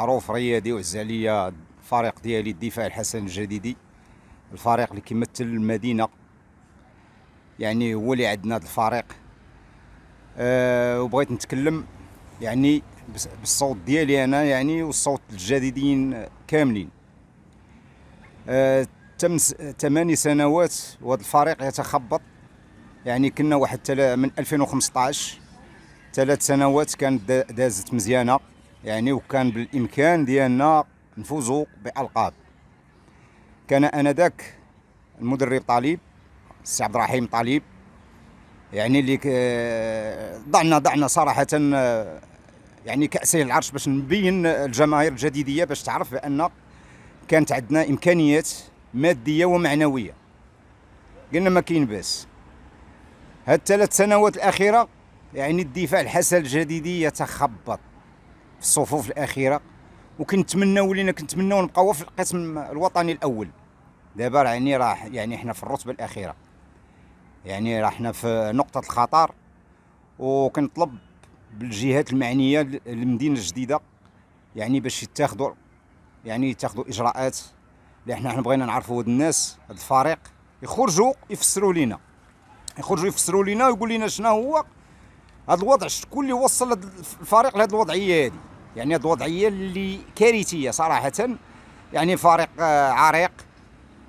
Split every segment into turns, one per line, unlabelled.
معروف رياضي وعز عليا الفريق ديالي الدفاع الحسن الجديدي الفريق اللي كيمثل المدينه يعني هو اللي عندنا هذا الفريق أه وبغيت نتكلم يعني بالصوت ديالي انا يعني والصوت الجديدين كاملين أه تم ثماني سنوات وهذا الفريق يتخبط يعني كنا واحد من 2015 ثلاث سنوات كانت دازت مزيانه يعني وكان بالامكان ديالنا نفوزوا بالقاب كان انذاك المدرب طالب السي عبد الرحيم طالب يعني اللي ضعنا ضعنا صراحه يعني كاس العرش باش نبين الجماهير الجديديه باش تعرف بان كانت عندنا امكانيات ماديه ومعنويه قلنا ما كاين باس هاد الثلاث سنوات الاخيره يعني الدفاع الحسن الجديدي يتخبط في الصفوف الاخيره وكنتمنى ولينا كنتمنى نبقاو في القسم الوطني الاول دابا يعني راه يعني حنا في الرتبه الاخيره يعني راه حنا في نقطه الخطر وكنطلب بالجهات المعنيه للمدينه الجديده يعني باش يتاخذوا يعني يتاخذوا اجراءات اللي حنا حنا بغينا نعرفوا هاد الناس هاد الفريق يخرجوا يفسروا لينا يخرجوا يفسروا لينا ويقول لنا شنو هو هذا الوضع شكون اللي وصل الفريق لهذه الوضعيه هذه يعني هذه الوضعيه اللي كارثيه صراحه يعني فريق آه، عريق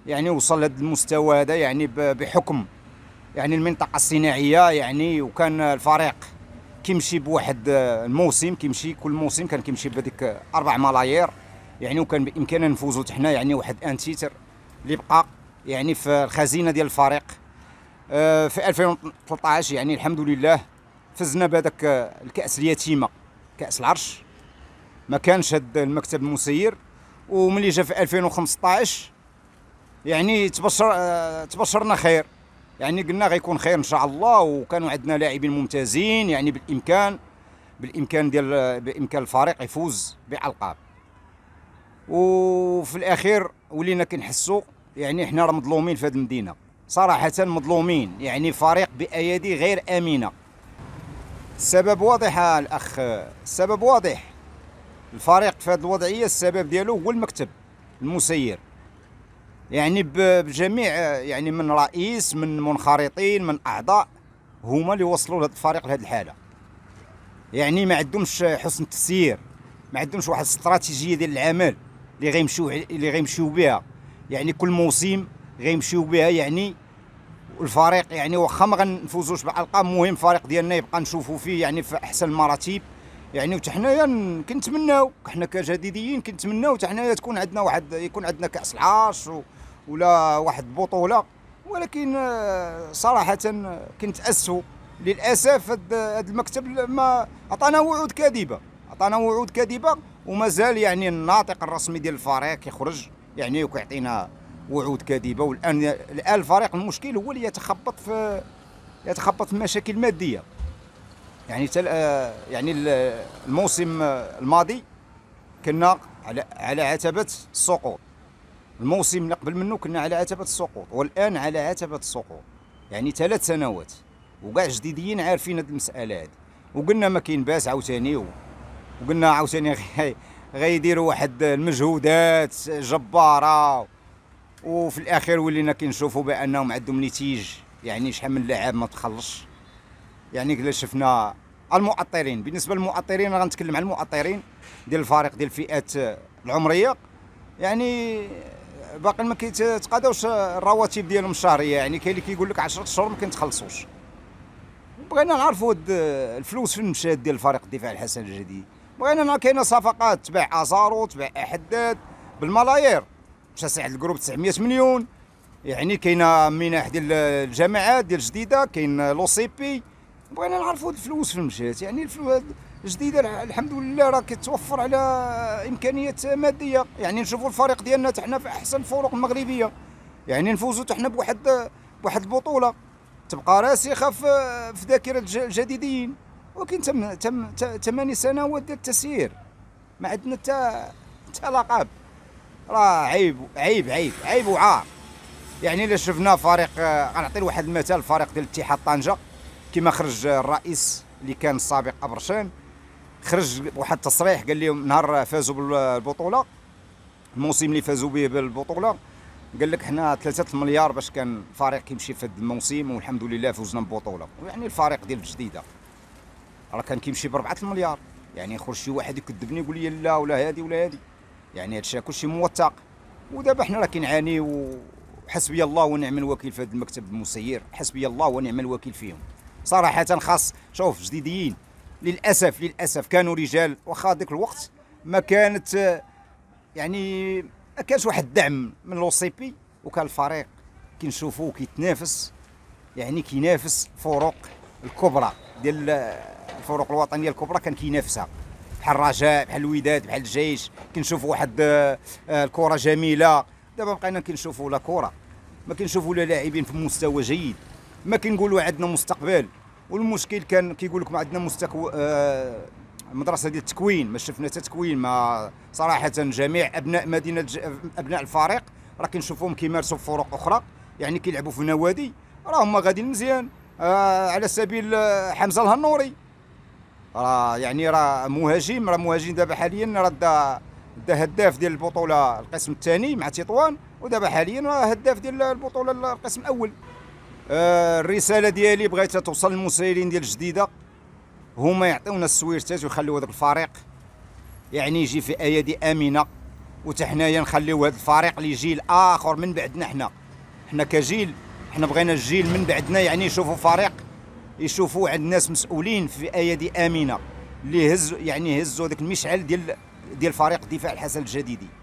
يعني وصل لهذا المستوى هذا يعني بحكم يعني المنطقه الصناعيه يعني وكان الفريق كيمشي بواحد آه، الموسم كيمشي كل موسم كان كيمشي بهذيك آه، اربع ملايير يعني وكان بامكاننا نفوزوا حنا يعني واحد ان تيتر اللي بقى يعني في الخزينه ديال الفريق في 2013 يعني الحمد لله فزنا بهذاك الكاس اليتيمه كاس العرش ما كانش هاد المكتب المسير وملي جا في 2015 يعني تبشر آه، تبشرنا خير يعني قلنا غيكون خير ان شاء الله وكانوا عندنا لاعبين ممتازين يعني بالامكان بالامكان ديال بامكان الفريق يفوز بالقاب وفي الاخير ولينا كنحسوا يعني حنا راه مظلومين في هذه المدينه صراحه مظلومين يعني فريق بايادي غير امينه السبب واضح الاخ السبب واضح الفريق في هذه الوضعيه السبب ديالو هو المكتب المسير يعني بجميع يعني من رئيس من منخرطين من اعضاء هما اللي وصلوا لهذا الفريق لهذه الحاله يعني ما عندهمش حسن تسيير ما عندهمش واحد الاستراتيجيه ديال العمل اللي غيمشيو اللي غيمشيو بها يعني كل موسم غيمشيو بها يعني والفريق يعني واخا ما غنفوزوش بالالقاب المهم الفريق ديالنا يبقى نشوفوا فيه يعني في احسن المراتب يعني وحتى حنايا يعني كنتمناو حنا كجديديين كنتمناو حتى حنايا تكون عندنا واحد يكون عندنا كاس العرش ولا واحد البطوله ولكن آه، صراحه آه، كنتاسفوا للاسف هذا المكتب ما عطانا وعود كاذبه عطانا وعود كاذبه ومازال يعني الناطق الرسمي ديال الفريق يخرج يعني وكيعطينا وعود كاذبه والان الان الفريق المشكل هو اللي يتخبط في يتخبط في مشاكل ماديه يعني تل آه، يعني الموسم الماضي كنا على على عتبه السقوط الموسم اللي قبل منه كنا على عتبه السقوط والان على عتبه السقوط يعني ثلاث سنوات وكاع جديدين عارفين هذه المساله هذه وقلنا ما كاين باس عاوتاني وقلنا عاوتاني غيديروا واحد المجهودات جباره وفي الاخير ولينا كنشوفوا بانهم عندهم نتيج يعني شحال من لاعب ما تخلصش يعني كلا شفنا المؤطرين بالنسبه للمؤطرين انا غنتكلم على المؤطرين ديال الفريق ديال الفئات العمريه يعني باقي ما كيتقاضاوش الرواتب ديالهم الشهريه يعني كاين اللي كيقول لك 10 اشهر ما كنتخلصوش بغينا نعرفوا الفلوس فين مشات ديال فريق الدفاع الحسن الجديد بغينا كاينه صفقات تبع ازارو تبع احداد بالملايير شاسع الجروب 900 مليون يعني كاينه منح ديال الجامعات ديال جديده كاين لو سي بي بغينا نعرفوا الفلوس فين مشات يعني الفلوس جديده الحمد لله راه كتوفر على امكانيات ماديه يعني نشوفوا الفريق ديالنا حنا في احسن الفرق المغربيه يعني نفوزوا حنا بواحد بواحد البطوله تبقى راسخه في ذاكره الجديديين ولكن تم تم ثماني سنوات ديال التسيير ما عندنا حتى حتى لقب راه عيب عيب عيب عيب وعار يعني الا شفنا فريق آه، غنعطي آه واحد المثال الفريق ديال اتحاد طنجه كما خرج الرئيس اللي كان السابق ابرشان خرج بواحد التصريح قال لهم نهار فازوا بالبطوله الموسم اللي فازوا به بالبطوله قال لك حنا 3 مليار باش كان الفريق كيمشي في هذا الموسم والحمد لله فوزنا ببطوله يعني الفريق ديال الجديده راه كان كيمشي ب 4 مليار يعني يخرج شي واحد يكذبني يقول لي لا ولا هذه ولا هذه يعني هادشي كلشي موثق ودابا حنا راه كنعانيو حسبي الله ونعم الوكيل في هذا المكتب المسير حسبي الله ونعم الوكيل فيهم صراحه خاص شوف جديديين للاسف للاسف كانوا رجال واخا ديك الوقت ما كانت يعني ما كانش واحد الدعم من لو سي بي وكان الفريق كنشوفوه كيتنافس يعني كينافس فرق الكبرى ديال الفرق الوطنيه الكبرى كان كينافسها بحال الرجاء بحال الوداد بحال الجيش كنشوفوا واحد آه، آه، الكره جميله دابا بقينا كنشوفوا لا كره ما كنشوفوا لا لاعبين في مستوى جيد ما كنقولوا عندنا مستقبل والمشكل كان كيقول لك ما عندنا مستقبل آه مدرسه ديال التكوين ما شفنا حتى تكوين ما صراحه جميع ابناء مدينه ج... ابناء الفريق راه كنشوفهم كيمارسوا في فرق اخرى يعني كيلعبوا في نوادي راه هما غاديين مزيان آه على سبيل آه، حمزه الهنوري راه يعني راه مهاجم راه مهاجم دابا حاليا راه دا دا هداف ديال البطوله القسم الثاني مع تطوان ودابا حاليا راه هداف ديال البطوله القسم الاول آه الرساله ديالي بغيتها توصل للمسيرين ديال الجديده هما يعطيونا السويرتات ويخليو هذا الفريق يعني يجي في ايادي امنه وتا حنايا نخليو هذا الفريق لجيل اخر من بعدنا حنا حنا كجيل حنا بغينا الجيل من بعدنا يعني يشوفوا فريق يشوفوا عند ناس مسؤولين في ايادي امنه اللي هز يعني هزوا ذاك المشعل ديال ديال فريق دفاع الحسن الجديدي